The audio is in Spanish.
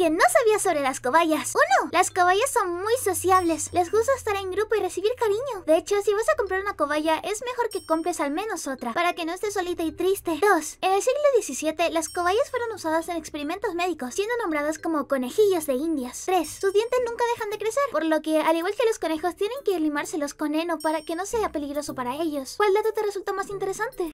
que no sabía sobre las cobayas. Uno, las cobayas son muy sociables. Les gusta estar en grupo y recibir cariño. De hecho, si vas a comprar una cobaya, es mejor que compres al menos otra, para que no estés solita y triste. 2. En el siglo XVII, las cobayas fueron usadas en experimentos médicos, siendo nombradas como conejillos de indias. tres Sus dientes nunca dejan de crecer, por lo que, al igual que los conejos, tienen que limárselos con heno para que no sea peligroso para ellos. ¿Cuál dato te resulta más interesante?